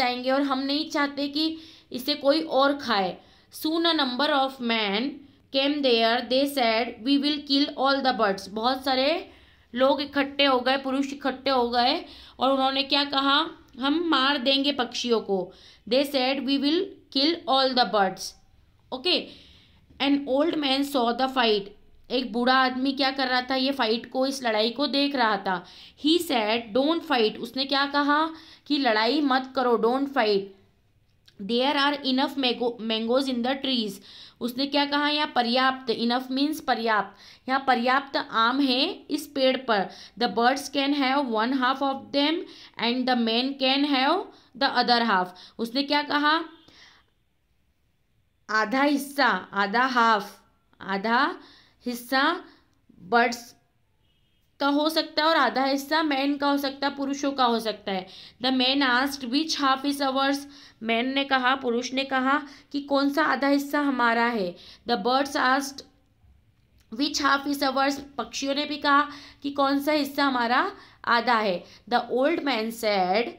जाएंगे और हम नहीं चाहते कि इसे कोई और खाए soon a number of man came there they said we will kill all the birds बहुत सारे लोग इकट्ठे हो गए पुरुष इकट्ठे हो गए और उन्होंने क्या कहा हम मार देंगे पक्षियों को they said we will kill all the birds okay an old man saw the fight एक बूढ़ा आदमी क्या कर रहा था ये फाइट को इस लड़ाई को देख रहा था ही सेट डोंट फाइट उसने क्या कहा कि लड़ाई मत करो don't fight there are enough mango mangoes in the trees उसने क्या कहा यहाँ पर्याप्त इनफ मीन्स पर्याप्त यहाँ पर्याप्त आम है इस पेड़ पर the birds can have one half of them and the man can have the other half उसने क्या कहा आधा हिस्सा आधा हाफ आधा हिस्सा बर्ड्स का हो सकता है और आधा हिस्सा मैन का हो सकता है पुरुषों का हो सकता है the man asked which half is ours man ने कहा पुरुष ने कहा कि कौन सा आधा हिस्सा हमारा है the birds asked which half is ours पक्षियों ने भी कहा कि कौन सा हिस्सा हमारा आधा है the old man said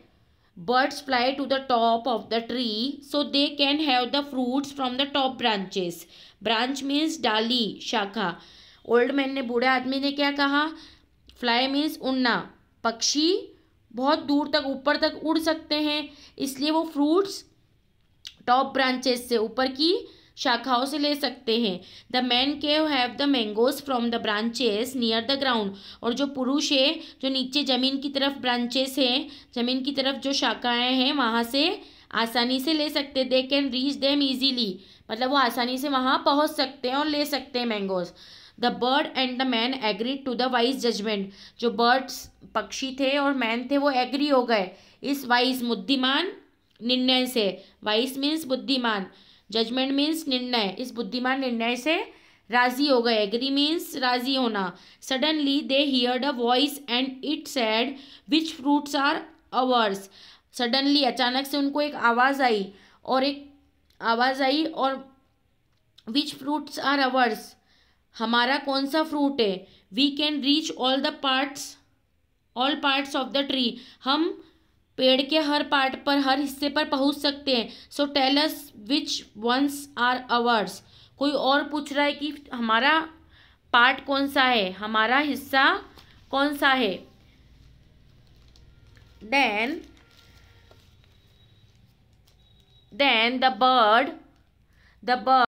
birds fly to the top of the tree so they can have the fruits from the top branches branch means डाली शाखा ओल्ड मैन ने बूढ़े आदमी ने क्या कहा फ्लाई मीन्स उड़ना पक्षी बहुत दूर तक ऊपर तक उड़ सकते हैं इसलिए वो फ्रूट्स टॉप ब्रांचेस से ऊपर की शाखाओं से ले सकते हैं the man can have the mangoes from the branches near the ground और जो पुरुष है जो नीचे ज़मीन की तरफ ब्रांचेस हैं ज़मीन की तरफ जो शाखाएँ हैं वहाँ से आसानी से ले सकते they can reach them easily मतलब वो आसानी से वहाँ पहुँच सकते हैं और ले सकते हैं mangoes the bird and the man agree to the wise judgment जो बर्ड्स पक्षी थे और मैन थे वो एग्री हो गए इस वाइज बुद्धिमान निर्णय से वाइस मीन्स बुद्धिमान जजमेंट मीन्स निर्णय इस बुद्धिमान निर्णय से राजी हो गए एग्री मीन्स राजी होना suddenly they heard a voice and it said which fruits are ours suddenly अचानक से उनको एक आवाज़ आई और एक आवाज़ आई और विच फ्रूट्स आर अवर्स हमारा कौन सा फ्रूट है we can reach all the parts all parts of the tree हम पेड़ के हर पार्ट पर हर हिस्से पर पहुंच सकते हैं so tell us which ones are ours कोई और पूछ रहा है कि हमारा पार्ट कौन सा है हमारा हिस्सा कौन सा है then then the bird the bird